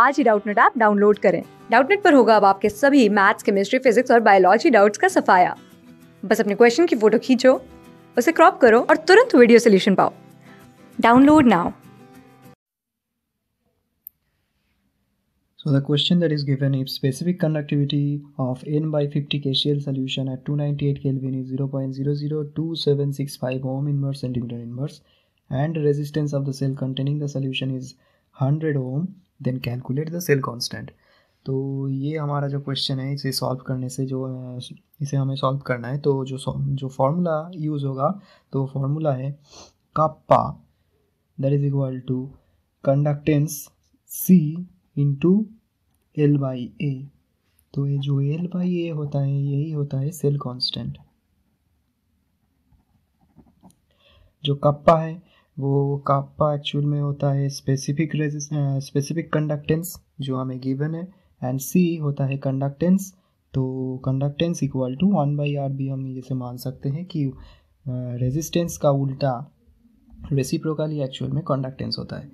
आज ही Doubtnut app download करें डाउटनेट पर होगा अब आपके सभी मैथ्स केमिस्ट्री फिजिक्स और बायोलॉजी डाउट्स का सफाया बस अपने क्वेश्चन की फोटो खींचो उसे क्रॉप करो और तुरंत वीडियो सोल्यूशन पाओ download now So the question that is given if specific conductivity of n by 50 kCl solution at 298 Kelvin is 0.002765 ohm inverse centimeter inverse and resistance of the cell containing the solution is 100 ohm then calculate the cell constant तो ये हमारा जो question है इसे solve करने से जो इसे हमें सॉल्व करना है तो जो जो फॉर्मूला यूज़ होगा तो फॉर्मूला है kappa that is equal to conductance C into L by A तो ये जो एल बाई ए होता है यही होता है सेल कॉन्स्टेंट जो कप्पा है वो कापा एक्चुअल में होता है स्पेसिफिक स्पेसिफिक कंडक्टेंस जो हमें गिवन है एंड सी होता है कंडक्टेंस तो conductance equal to one by R भी हम जैसे मान सकते हैं कि रेजिस्टेंस का उल्टा रेसिप्रोकली एक्चुअल में कंडक्टेंस होता है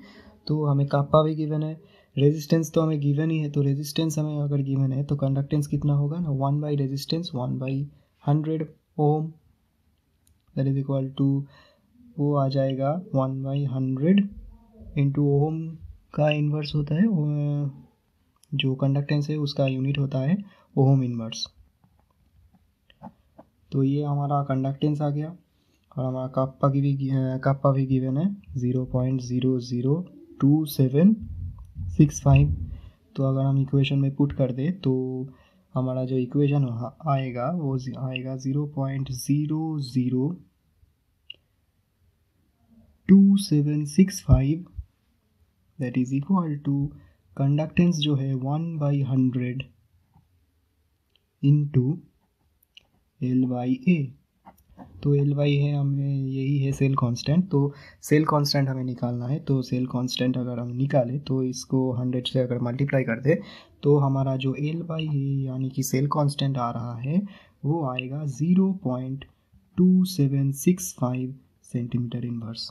तो हमें कापा भी गिवन है रेजिस्टेंस तो हमें गिवन ही है तो रेजिस्टेंस हमें अगर गिवन है तो कंडक्टेंस कितना होगा ना one by resistance one by hundred ohm that is equal to वो आ जाएगा one by hundred into ohm का इन्वर्स होता है जो कंडक्टेंस है उसका यूनिट होता है ओम इन्वर्स तो ये हमारा कंडक्टेंस आ गया और हमारा काप्पा की भी काप्पा भी गिवन है zero point zero zero two seven six five तो अगर हम इक्वेशन में पुट कर दें तो हमारा जो इक्वेशन आएगा वो आएगा zero point zero zero 2765 that is equal to conductance जो है one by hundred to L by A तो एल वाई है हमें यही है सेल कांस्टेंट तो सेल कांस्टेंट हमें निकालना है तो सेल कांस्टेंट अगर हम निकालें तो इसको हंड्रेड से अगर मल्टीप्लाई कर दे तो हमारा जो एल वाई ए यानी कि सेल कांस्टेंट आ रहा है वो आएगा zero point two seven six five centimetre inverse